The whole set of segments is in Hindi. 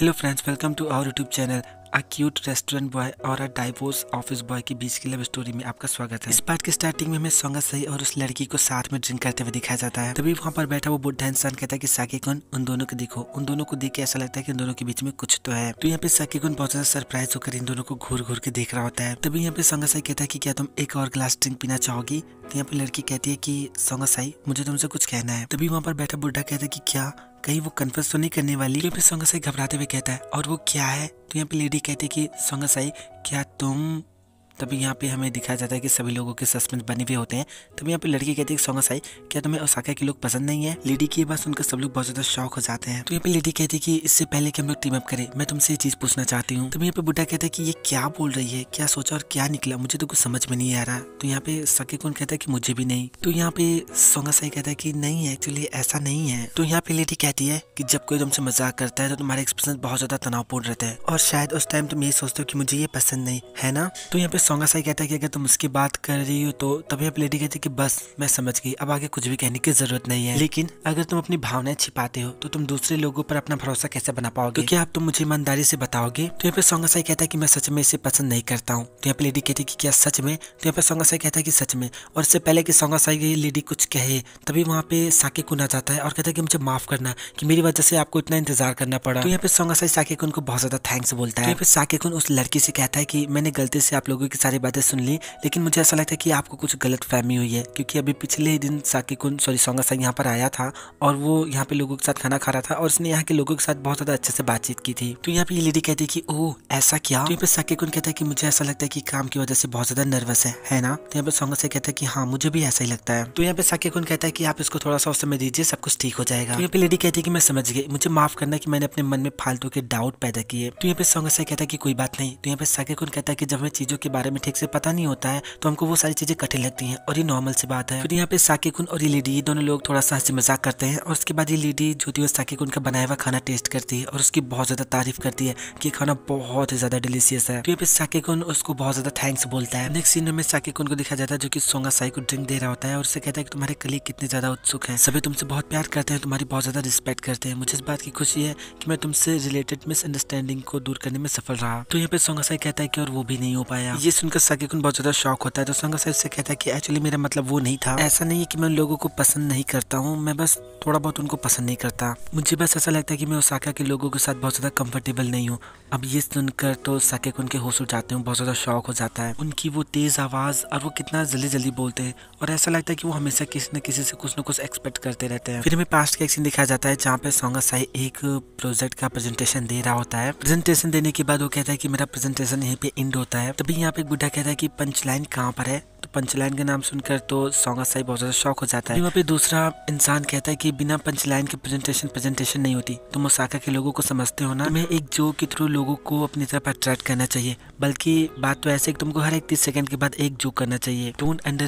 Hello friends welcome to our YouTube channel a cute restaurant boy और अ डाइवोर्स ऑफिस बॉय के बीच की लव स्टोरी में आपका स्वागत है इस पार्ट के स्टार्टिंग में हमें सोंगा सही और उस लड़की को साथ में ड्रिंक करते हुए दिखाया जाता है तभी वहाँ पर बैठा वो बुढ़ा इंसान कहता है कि साकी कौन उन दोनों को देखो उन दोनों को देख के ऐसा लगता है कि दोनों के बीच में कुछ तो है तो यहाँ पे साकी कुन बहुत ज्यादा सरप्राइज होकर इन दोनों को घूर घूर के देख रहा होता है तभी यहाँ पे सोंगा सही कहता है की क्या तुम एक और ग्लास ड्रिंक पीना चाहोगी तो यहाँ पे लड़की कहती है की सोंगा साई मुझे तुमसे कुछ कहना है तभी वहाँ पर बैठा बुढ़ा कहता है की क्या कहीं वो कन्फ्यूज तो नहीं करने वाली क्योंकि सोंगसाई घबराते हुए कहता है और वो क्या है तो यहाँ पे लेडी कहती है कि सोंगसाई क्या तुम तभी यहाँ पे हमें दिखाया जाता है कि सभी लोगों के सस्पेंस बने हुए होते हैं तभी यहाँ पे लड़की कहती है सोंगस आई क्या तुम्हें ओसाका के लोग पसंद नहीं है लेडी की बात सुनकर सब लोग बहुत ज्यादा शौक हो जाते हैं तो यहाँ पे लेडी कहती है इससे पहले की हम लोग टीम अप करें मैं तुमसे ये चीज पूछना चाहती हूँ तभी यहाँ पे बुढ़ा कहता है की ये क्या बोल रही है क्या सोचा और क्या निकला मुझे तो कुछ समझ में नहीं आ रहा तो यहाँ पे सके कौन कहता है की मुझे भी नहीं तो यहाँ पे सोंगस आई कहता है की नहीं एक्चुअली ऐसा नहीं है तो यहाँ पे लेडी कहती है की जब कोई तुमसे मजाक करता है तो तुम्हारे एक्सप्रेशन बहुत ज्यादा तनावपूर्ण रहता है और शायद उस टाइम तुम ये सोचते हो कि मुझे ये पसंद नहीं है ना तो यहाँ पे सॉन्ग ऐसा कहता है कि अगर तुम उसकी बात कर रही हो तो तभी आप लेडी कहती कि बस मैं समझ गई अब आगे कुछ भी कहने की जरूरत नहीं है लेकिन अगर तुम अपनी भावनाएं छिपाते हो तो तुम दूसरे लोगों पर अपना भरोसा कैसे बना पाओगे क्योंकि आप तुम तो मुझे ईमानदारी से बताओगे तो यहाँ पे सॉन्ग ऐसा कहता है की मैं सच में इसे पसंद नहीं करता हूँ तो यहाँ पे लेडी कहती है क्या सच में तो यहाँ पे सॉन्ग ऐसा कहता है कि सच में और इससे पहले की सॉन्ग ऐसा लेडी कुछ कहे तभी वहाँ पे साके कुन आ जाता है और कहता है कि मुझे माफ करना कि मेरी वजह से आपको इतना इंतजार करना पड़ा तो यहाँ पे सॉन्ग ऐसा साके कुन को बहुत ज्यादा थैंक्स बोलता है तो यहाँ पे साके कुन उस लड़की से कहता है की मैंने गलती से आप लोगों की की सारी बातें सुन ली लेकिन मुझे ऐसा लगता है कि आपको कुछ गलत फहमी हुई है क्योंकि अभी पिछले दिन साकी कुन सॉरी सोंगा सा यहाँ पर आया था और वो यहाँ पे लोगों के साथ खाना खा रहा था और उसने यहाँ के लोगों के साथ बहुत ज़्यादा अच्छे से बातचीत की थी तो यहाँ पे ये लेडी कहती है की ओ ऐसा क्या तो यहाँ पे साकी कुन कहता है की मुझे ऐसा लगता है की काम की वजह से बहुत ज़्यादा नर्वस है है ना तो यहाँ पे सोंगा से कहता है की हाँ मुझे भी ऐसा ही लगता है तो यहाँ पे साकी कुन कहता है की आप इसको थोड़ा सा समय दीजिए सब कुछ ठीक हो जाएगा तो यहाँ पे लेडी कहती है की मैं समझ गई मुझे माफ करना की मैंने अपने मन में फालतू के डाउट पैदा किए तो यहाँ पे सोंगा से कहता है की कोई बात नहीं तो यहाँ पे साकी कुन कहता है की जब मैं चीजों के बारे बारे में ठीक से पता नहीं होता है तो हमको वो सारी चीजें कठिन लगती हैं और ये नॉर्मल सी बात है फिर यहाँ पे साकी कुन और ये लेडी ये दोनों लोग थोड़ा सा हंसी मजाक करते हैं और उसके बाद ये लेडी जो थी साकी कुन का बनाया हुआ खाना टेस्ट करती है और उसकी बहुत ज्यादा तारीफ करती है की खाना बहुत ही ज्यादा डिलीशियस है तो यहाँ पे साकी कुन उसको बहुत ज्यादा थैंक्स बोलता है नेक्स्ट सीन में साकी कुन को दिखा जाता है जो की सोंगा साई को ड्रिंक दे रहा होता है और उससे कहता है तुम्हारे कली कितने ज्यादा उत्सुक है सभी तुमसे बहुत प्यार करते हैं तुम्हारी बहुत ज्यादा रिस्पेक्ट करते हैं मुझे इस बात की खुशी है कि मैं तुमसे रिलेटेड मिसअंडरस्टैंडिंग को दूर करने में सफल रहा तो यहाँ पे सोंगा साई कहता है कि और वो भी नहीं हो पाया ये सुनकर साकिकुन बहुत ज़्यादा शौक होता है तो संगा सर से कहता है की एक्चुअली मेरा मतलब वो नहीं था ऐसा नहीं है की मैं उन लोगों को पसंद नहीं करता हूँ मैं बस थोड़ा बहुत उनको पसंद नहीं करता मुझे बस ऐसा लगता है कि मैं ओसाका के लोगों के साथ बहुत ज़्यादा कंफर्टेबल नहीं हूँ अब ये सुनकर तो साकिकुन उनके होश उठ जाते हैं बहुत ज़्यादा शौक हो जाता है उनकी वो तेज़ आवाज़ और वो कितना जल्दी जल्दी बोलते हैं और ऐसा लगता है कि वो हमेशा किसी न किसी से कुछ न कुछ एक्सपेक्ट करते रहते हैं फिर हमें पास्ट का एक सीन दिखाया जाता है जहाँ पे सोंगा साई एक प्रोजेक्ट का प्रेजेंटेशन दे रहा होता है प्रेजेंटेशन देने के बाद वो कहता है कि मेरा प्रेजेंटेशन यहीं पे एंड होता है तभी यहाँ एक बुढ़ा कहता है कि पंचलाइन कहाँ पर है तो पंचलाइन का नाम सुनकर तो सॉन्ग साई बहुत ज़्यादा शौक हो जाता है वहाँ पे दूसरा इंसान कहता है कि बिना पंचलाइन के प्रेजेंटेशन प्रेजेंटेशन नहीं होती तुम ओसाका के लोगों को समझते हो ना मैं एक जो के थ्रू लोगों को अपनी तरफ अट्रैक्ट करना चाहिए बल्कि बात तो ऐसे तुमको हर एक तीस सेकंड के बाद एक जो करना चाहिए डोंट अंडर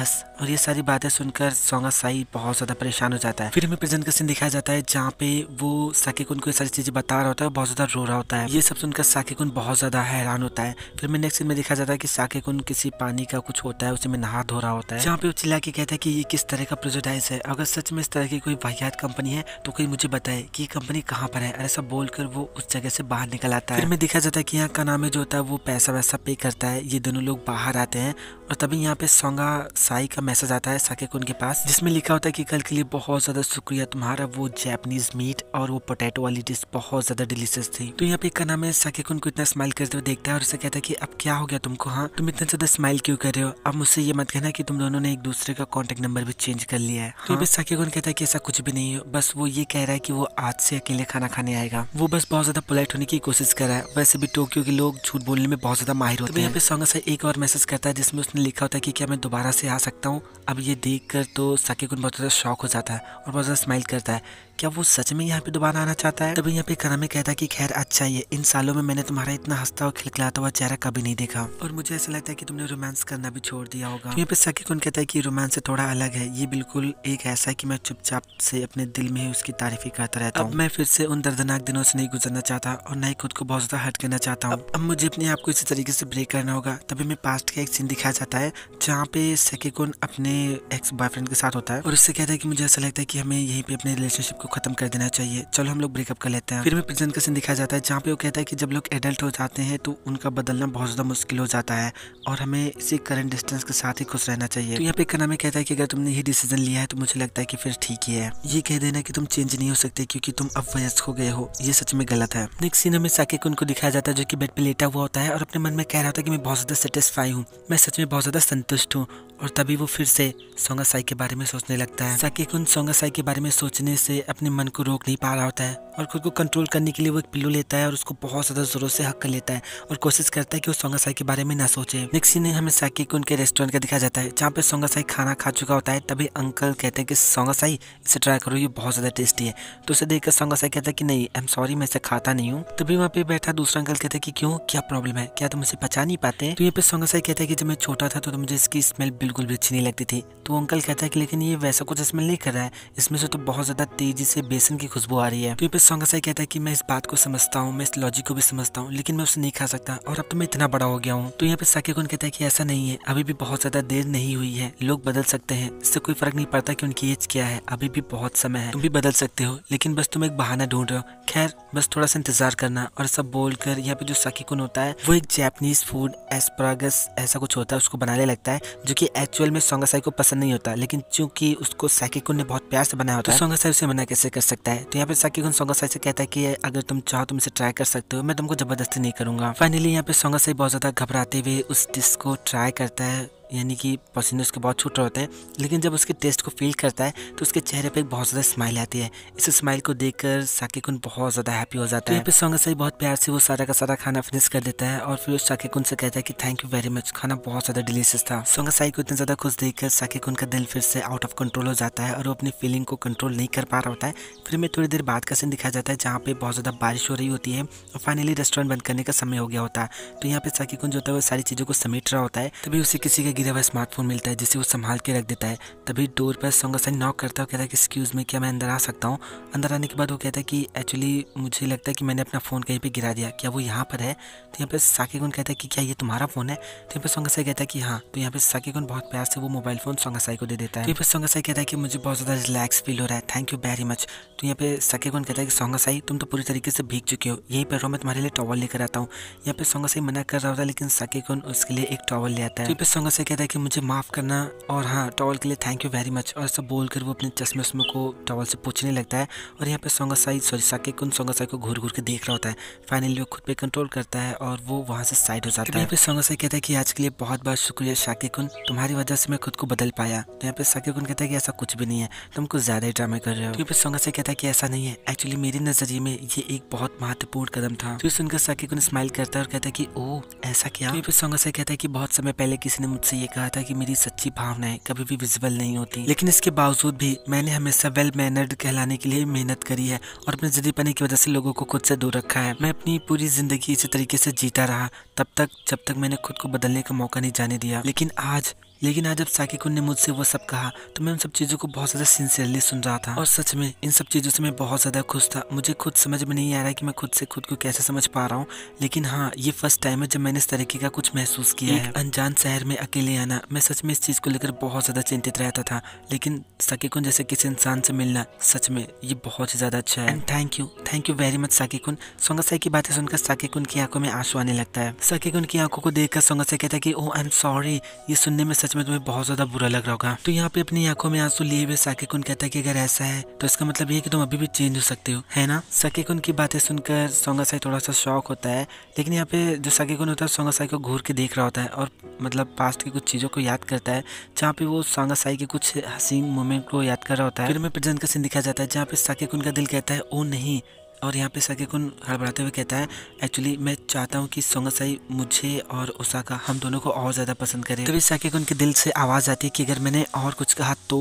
अस और ये सारी बातें सुनकर सोंगा साई बहुत ज्यादा परेशान हो जाता है फिर हमें प्रेजेंट का सीन दिखाया जाता है जहाँ पे वो साकिब उनको ये सारी चीजें बता रहा होता है बहुत ज्यादा रो रहा होता है ये सब सुनकर साकिब बहुत ज्यादा हैरान होता है फिर हमें नेक्स्ट सीन में दिखाया जाता है कि साकिब किसी पानी का कुछ हो होता है उसे में नहा धो रहा होता है जहाँ पे वो चिल्ला के कहता है कि ये किस तरह का प्रोजेटाइज है अगर सच में इस तरह की कोई वाहियात कंपनी है तो कोई मुझे बताए कि कंपनी कहाँ पर है ऐसा बोलकर वो उस जगह से बाहर निकल आता है फिर देखा जाता है की यहाँ का नाम जो होता है वो पैसा वैसा पे करता है ये दोनों लोग बाहर आते हैं और तभी यहाँ पे सोंगा साई का मैसेज आता है साके को उनके पास जिसमें लिखा होता है कि कल के लिए बहुत ज़्यादा शुक्रिया तुम्हारा वो जैपनीज मीट और वो पोटैटो वाली डिश बहुत ज़्यादा डिलीशियस थी तो यहाँ पे का नाम है साके को इतना स्माइल करते हुए देखता है और उसे कहता है कि अब क्या हो गया तुमको हाँ तुम इतना ज़्यादा स्माइल क्यों कर रहे हो अब मुझसे ये मत कहना कि तुम दोनों ने एक दूसरे का कांटेक्ट नंबर भी चेंज कर लिया है तो हाँ? तो साकी साकेगुन कहता है कि ऐसा कुछ भी नहीं है बस वो ये कह रहा है कि वो आज से अकेले खाना खाने आएगा वो बस बहुत ज्यादा पोलाइट होने की कोशिश कर रहा है वैसे भी टोक्यो के लोग झूठ बोलने में बहुत ज्यादा माहिर होते तो हैं यहाँ से एक और मैसेज करता है जिसमें उसने लिखा होता है की क्या मैं दोबारा से आ सकता हूँ अब ये देख कर तो साकेगुन बहुत ज्यादा शौक हो जाता है और बहुत ज्यादा स्माइल करता है क्या वो सच में यहाँ पे दोबारा आना चाहता है तभी यहाँ पे करामे कहता है कि खैर अच्छा ही है इन सालों में मैंने तुम्हारा इतना हंसता और खिलखिलाता हुआ चेहरा कभी नहीं देखा और मुझे ऐसा लगता है कि तुमने रोमांस करना भी छोड़ दिया होगा तो यहाँ पे कौन कहता है कि रोमांस से थोड़ा अलग है ये बिल्कुल एक ऐसा है कि मैं चुपचाप से अपने दिल में ही उसकी तारीफ ही करता रहता हूँ मैं फिर से उन दर्दनाक दिनों से नहीं गुजरना चाहता और न ही खुद को बहुत ज्यादा हट करना चाहता हूँ अब मुझे अपने आप को इसी तरीके से ब्रेक करना होगा तभी मैं पास्ट का एक सीन दिखाया जाता है जहाँ पे कौन अपने एक्स बॉयफ्रेंड के साथ होता है और उससे कहता है की मुझे ऐसा लगता है की हमें यही पे अपने रिलेशनशिप को खत्म कर देना चाहिए चलो हम लोग ब्रेकअप कर लेते हैं फिर हमें प्रेजेंट का सीन दिखाया जाता है जहाँ पे वो कहता है की जब लोग एडल्ट हो जाते हैं तो उनका बदलना बहुत ज्यादा मुश्किल हो जाता है और हमें इसी करंट डिस्टेंस के साथ ही खुश रहना चाहिए तो यहाँ पे कनामे कहता है कि अगर तुमने ये डिसीजन लिया है तो मुझे लगता है कि फिर ठीक ही है ये कह देना कि तुम चेंज नहीं हो सकते क्योंकि तुम अब वयस्क हो गए हो ये सच में गलत है नेक्स्ट सीन हमें साके को उनको दिखाया जाता है जो की बेड पे लेटा हुआ होता है और अपने मन में कह रहा था की मैं बहुत ज्यादा सेटिस्फाई हूँ मैं सच में बहुत ज्यादा संतुष्ट हूँ और तभी वो फिर से सोंगा साई के बारे में सोचने लगता है साके कुन सोंगा साई के बारे में सोचने से अपने मन को रोक नहीं पा रहा होता है और खुद को कंट्रोल करने के लिए वो एक पिल्लू लेता है और उसको बहुत ज्यादा जोरों से हक कर लेता है और कोशिश करता है कि वो सोंगा साई के बारे में ना सोचे नेक्स्ट सीन हमें साके को उनके के रेस्टोरेंट का दिखाया जाता है जहाँ पे सोंगासाई खाना खा चुका होता है तभी अंकल कहते हैं कि सोंगासाई इसे ट्राई करो ये बहुत ज़्यादा टेस्टी है तो उसे देखकर सोंगासाई कहता है कि नहीं आई एम सॉरी मैं इसे खाता नहीं हूँ तभी वहाँ पे बैठा दूसरा अंकल कहते हैं कि क्यों क्या प्रॉब्लम है क्या तुम इसे पचा नहीं पाते तो ये पे सोंगासाई कहते हैं कि जब मैं छोटा था तो, तो मुझे इसकी स्मेल बिल्कुल भी अच्छी नहीं लगती थी तो अंकल कहता है कि लेकिन ये वैसा कुछ स्मेल नहीं कर रहा है इसमें से तो बहुत ज़्यादा तेजी से बेसन की खुशबू आ रही है तो ये पे सोंगासाई कहता है कि मैं इस बात को समझता हूँ मैं इस लॉजिक को भी समझता हूँ लेकिन मैं उसे नहीं खा सकता और अब तो मैं इतना बड़ा हो गया हूँ तो यहाँ पे साकेकुन कहता है कि ऐसा नहीं है अभी अभी भी बहुत ज्यादा देर नहीं हुई है लोग बदल सकते हैं इससे कोई फर्क नहीं पड़ता कि उनकी एज क्या है अभी भी बहुत समय है तुम भी बदल सकते हो लेकिन बस तुम एक बहाना ढूंढ रहे हो खैर बस थोड़ा सा इंतजार करना और सब बोलकर यहाँ पे जो कुन होता है वो एक जैपनीज फूड एसप्रागस ऐसा कुछ होता है उसको बनाने लगता है जो की एक्चुअल में सोंगासाई को पसंद नहीं होता लेकिन चूंकि उसको कुन ने बहुत प्यार से बनाया होता तो है सोंगासाई उसे मना कैसे कर सकता है तो यहाँ पे कुन सोंगासाई से कहता है की अगर तुम चाहो तुम इसे ट्राई कर सकते हो मैं तुमको जबरदस्ती नहीं करूंगा फाइनली यहाँ पे सोंगासाई बहुत ज्यादा घबराते हुए उस डिश को ट्राई करता है え。यानी कि पसीने उसके बहुत छूट रहे होते हैं लेकिन जब उसके टेस्ट को फील करता है तो उसके चेहरे पर बहुत ज़्यादा स्माइल आती है इस स्माइल को कर साकी कुन बहुत ज़्यादा हैप्पी हो जाता तो है यहाँ पे सॉन्ग सही बहुत प्यार से वो सारा का सारा खाना फिनिश कर देता है और फिर साकी कुन से कहता है कि थैंक यू वेरी मच खाना बहुत ज़्यादा डिलीशियस था सोंगा साई को इतना ज़्यादा खुश देखकर साकी कुन का दिल फिर से आउट ऑफ कंट्रोल हो जाता है और वो अपनी फीलिंग को कंट्रोल नहीं कर पा रहा होता है फिर में थोड़ी देर बाद का सीन दिखाया जाता है जहाँ पे बहुत ज़्यादा बारिश हो रही होती है और फाइनली रेस्टोरेंट बंद करने का समय हो गया होता है तो यहाँ पे साकी कुन जो होता है वो सारी चीज़ों को समेट रहा होता है तभी उसे किसी के गिरा हुआ स्मार्टफोन मिलता है जिसे वो संभाल के रख देता है तभी डोर पर सोंगासन नॉक करता है और कहता है कि एक्सक्यूज़ में क्या मैं अंदर आ सकता हूँ अंदर आने के बाद वो कहता है कि एक्चुअली मुझे लगता है कि मैंने अपना फ़ोन कहीं पर गिरा दिया क्या वो यहाँ पर है तो यहाँ पर साकिगुन कहता है कि क्या ये तुम्हारा फ़ोन है तो यहाँ पर सोंगासाई कहता है कि हाँ तो यहाँ पर साकिगुन बहुत प्यार से वो मोबाइल फ़ोन सोंगासाई को दे देता है तो यहाँ पर सोंगासाई कहता है कि मुझे बहुत ज़्यादा रिलैक्स फील हो रहा है थैंक यू वेरी मच तो यहाँ पे साकिगुन कहता है कि सोंगासाई तुम तो पूरी तरीके से भीग चुके हो यहीं पर रहो मैं तुम्हारे लिए टॉवल लेकर आता हूँ यहाँ पर पे सोंगासाई मना कर रहा होता है लेकिन साकिगुन उसके लिए एक टॉवल ले आता है तो यहाँ पे सोंगासाई कहता है कि मुझे माफ़ करना और हाँ टॉवल के लिए थैंक यू वेरी मच और ऐसा बोल कर वो अपने चश्मे उसमें को टॉवल से पूछने लगता है और यहाँ पे सोंगा साई सॉरी साके कुन सोंगा साई को घूर घूर के देख रहा होता है फाइनली वो खुद पे कंट्रोल करता है और वो वहाँ से साइड हो जाता है यहाँ पे सोंगा साई कहता है कि आज के लिए बहुत बहुत शुक्रिया साके कुन तुम्हारी वजह से मैं खुद को बदल पाया तो यहाँ पे साके कुन कहता है कि ऐसा कुछ भी नहीं है तुम कुछ ज़्यादा ही ड्रामा कर रहे हो तो यहाँ पे साई कहता है कि ऐसा नहीं है एक्चुअली मेरे नज़रिए में ये एक बहुत महत्वपूर्ण कदम था फिर तो सुनकर साके कुन स्माइल करता है और कहता है कि ओ ऐसा क्या तो यहाँ पे साई कहता है कि बहुत समय पहले किसी ने मुझसे से ये कहा था कि मेरी सच्ची भावनाएं कभी भी विजिबल नहीं होती लेकिन इसके बावजूद भी मैंने हमेशा वेल मैनर्ड कहलाने के लिए मेहनत करी है और अपने जदीपने की वजह से लोगों को खुद से दूर रखा है मैं अपनी पूरी जिंदगी इसी तरीके से जीता रहा तब तक जब तक मैंने खुद को बदलने का मौका नहीं जाने दिया लेकिन आज लेकिन आज जब साकिकुन ने मुझसे वो सब कहा तो मैं उन सब चीज़ों को बहुत ज़्यादा सिंसियरली सुन रहा था और सच में इन सब चीज़ों से मैं बहुत ज़्यादा खुश था मुझे खुद समझ में नहीं आ रहा कि मैं खुद से खुद को कैसे समझ पा रहा हूँ लेकिन हाँ ये फर्स्ट टाइम है जब मैंने इस तरीके का कुछ महसूस किया है अनजान शहर में अकेले आना मैं सच में इस चीज़ को लेकर बहुत ज़्यादा चिंतित रहता था लेकिन साकिकुन जैसे किसी इंसान से मिलना सच में ये बहुत ही ज़्यादा अच्छा है and thank you thank you very much साकिकुन सोंगासाई की बातें सुनकर साकिकुन की आंखों में आंसू आने लगता है साकिकुन की आंखों को देखकर सोंगासाई कहता है कि ओ आई एम सॉरी ये सुनने में सच सच में तुम्हें बहुत ज्यादा बुरा लग रहा होगा तो यहाँ पे अपनी आंखों में आंसू लिए हुए साके कुन कहता है कि अगर ऐसा है तो इसका मतलब ये की तुम अभी भी चेंज हो सकते हो है ना साके कुन की बातें सुनकर सोंगा साई थोड़ा सा शौक होता है लेकिन यहाँ पे जो साके कुन होता है सोंगा साई को घूर के देख रहा होता है और मतलब पास्ट की कुछ चीज़ों को याद करता है जहाँ पे वो सोंगा साई के कुछ हसीन मोमेंट को याद कर रहा होता है फिर हमें प्रेजेंट का सीन दिखाया जाता है जहाँ पे साके कुन का दिल कहता है ओ नहीं और यहाँ पे कुन हड़बड़ाते हुए कहता है एक्चुअली मैं चाहता हूँ कि सोंगसाई मुझे और उसाका हम दोनों को और ज़्यादा पसंद करें तभी तो कुन के दिल से आवाज़ आती है कि अगर मैंने और कुछ कहा तो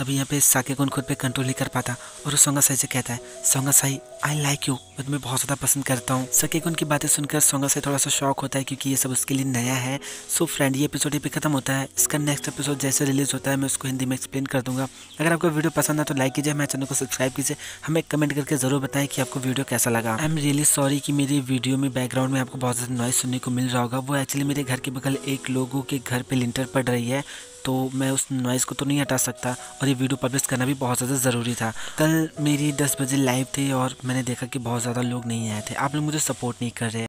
तभी यहाँ पे को खुद पे कंट्रोल नहीं कर पाता और उस सोंगा साई से कहता है सोंगा साई आई लाइक यू मैं तुम्हें बहुत ज़्यादा पसंद करता हूँ को की बातें सुनकर सोंगा साई थोड़ा सा शौक होता है क्योंकि ये सब उसके लिए नया है सो फ्रेंड ये एपिसोड यहाँ पे खत्म होता है इसका नेक्स्ट एपिसोड जैसे रिलीज़ होता है मैं उसको हिंदी में एक्सप्लेन कर दूंगा अगर आपको वीडियो पसंद है तो लाइक कीजिए हमारे चैनल को सब्सक्राइब कीजिए हमें कमेंट करके ज़रूर बताएं कि आपको वीडियो कैसा लगा आई एम रियली सॉरी कि मेरी वीडियो में बैकग्राउंड में आपको बहुत ज़्यादा नॉइज़ सुनने को मिल रहा होगा वो एक्चुअली मेरे घर के बगल एक लोगों के घर पर लिंटर पड़ रही है तो मैं उस नॉइज़ को तो नहीं हटा सकता और ये वीडियो पब्लिश करना भी बहुत ज़्यादा ज़रूरी था कल मेरी दस बजे लाइव थी और मैंने देखा कि बहुत ज़्यादा लोग नहीं आए थे आप लोग मुझे सपोर्ट नहीं कर रहे